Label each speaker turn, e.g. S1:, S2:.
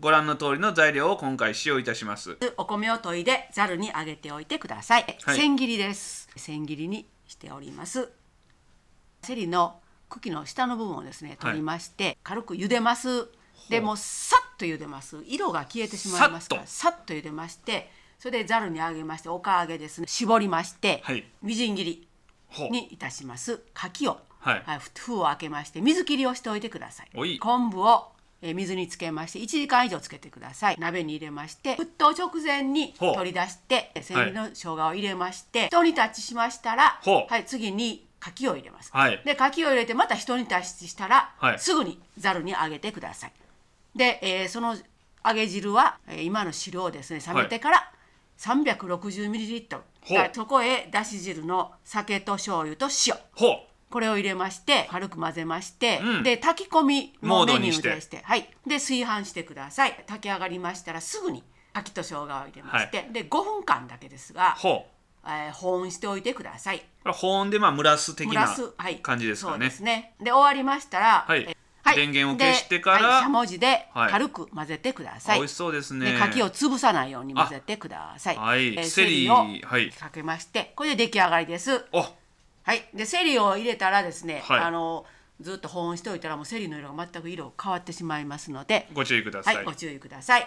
S1: ご覧の通りの材料を今回使用いたしますお米を研いでざるにあげておいてください、はい、千切りです千切りにしておりますセリの茎の下の部分をですね取りまして、はい、軽く茹でますでもさっと茹でます色が消えてしまいますからさっと茹でましてそれでざるにあげましておかあげですね絞りまして、はい、みじん切りにいたします柿を、はい、封を開けまして水切りをしておいてください昆布をえ水につけまして1時間以上つけてください鍋に入れまして沸騰直前に取り出して千切の生姜を入れまして、はい、一煮立ちしましたら、はい、次に柿を入れます、はい、で柿を入れてまた一煮立ちしたら、はい、すぐにざるにあげてくださいで、えー、その揚げ汁は、え今の汁をですね冷めてから、360ml だからそこへだし汁の酒と醤油と塩これを入れまして軽く混ぜまして、うん、で炊き込みモメニューでしてはい、で炊飯してください炊き上がりましたらすぐに柿と生姜を入れまして、はい、で5分間だけですがえー、保温しておいてください。保温でまあ蒸らす的な感じですかね。はい、そうですね。で終わりましたら、はい、はい、電源を消してから、はい、しゃもじで軽く混ぜてください。美味しそうですね。柿を潰さないように混ぜてください。はい、えー、セリをかけまして、これで出来上がりです。お。はいでセリを入れたらですね、はいあのずっと保温しておいたらもうセリの色が全く色変わってしまいますのでご注意ください、はいご注意ください